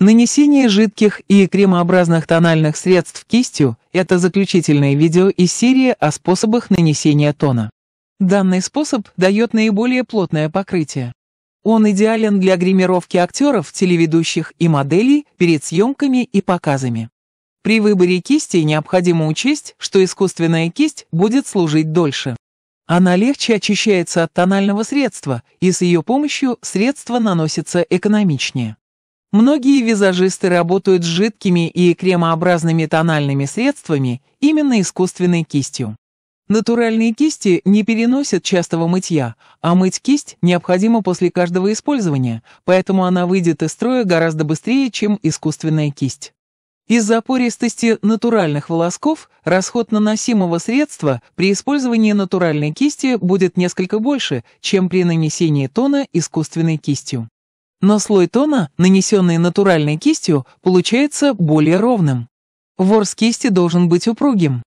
Нанесение жидких и кремообразных тональных средств кистью – это заключительное видео из серии о способах нанесения тона. Данный способ дает наиболее плотное покрытие. Он идеален для гримировки актеров, телеведущих и моделей перед съемками и показами. При выборе кисти необходимо учесть, что искусственная кисть будет служить дольше. Она легче очищается от тонального средства, и с ее помощью средство наносится экономичнее. Многие визажисты работают с жидкими и кремообразными тональными средствами именно искусственной кистью. Натуральные кисти не переносят частого мытья, а мыть кисть необходимо после каждого использования, поэтому она выйдет из строя гораздо быстрее, чем искусственная кисть. Из-за пористости натуральных волосков расход наносимого средства при использовании натуральной кисти будет несколько больше, чем при нанесении тона искусственной кистью но слой тона, нанесенный натуральной кистью, получается более ровным. Ворс кисти должен быть упругим.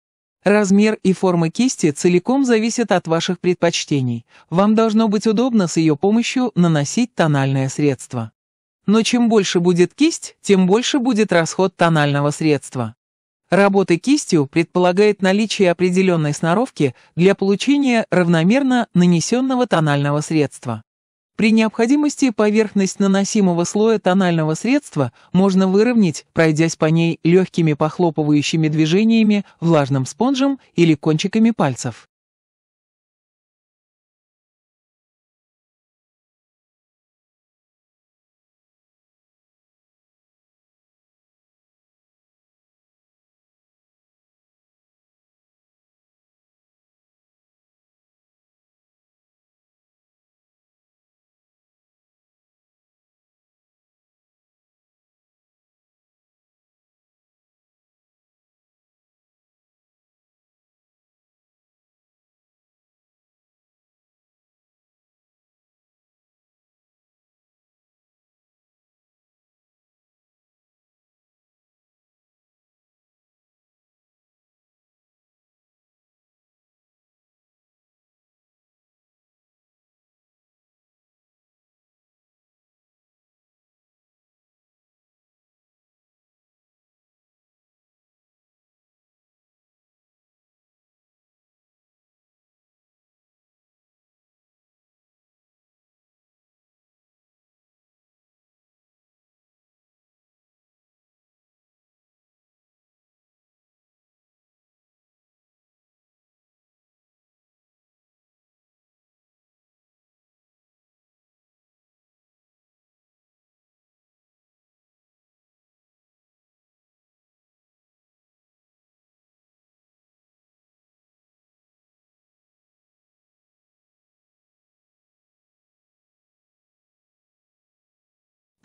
Размер и форма кисти целиком зависят от ваших предпочтений. Вам должно быть удобно с ее помощью наносить тональное средство. Но чем больше будет кисть, тем больше будет расход тонального средства. Работа кистью предполагает наличие определенной сноровки для получения равномерно нанесенного тонального средства. При необходимости поверхность наносимого слоя тонального средства можно выровнять, пройдясь по ней легкими похлопывающими движениями влажным спонжем или кончиками пальцев.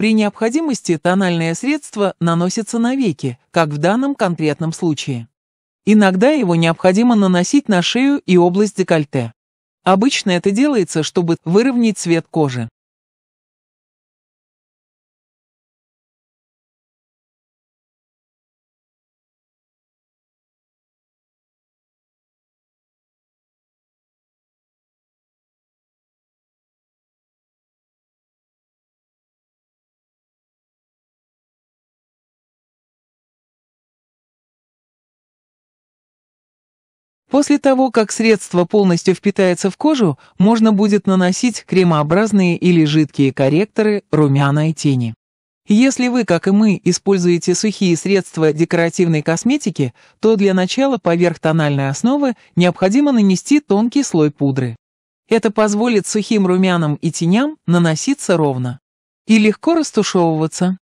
При необходимости тональное средство наносится на веки, как в данном конкретном случае. Иногда его необходимо наносить на шею и область декольте. Обычно это делается, чтобы выровнять цвет кожи. После того, как средство полностью впитается в кожу, можно будет наносить кремообразные или жидкие корректоры, румяна и тени. Если вы, как и мы, используете сухие средства декоративной косметики, то для начала поверх тональной основы необходимо нанести тонкий слой пудры. Это позволит сухим румянам и теням наноситься ровно и легко растушевываться.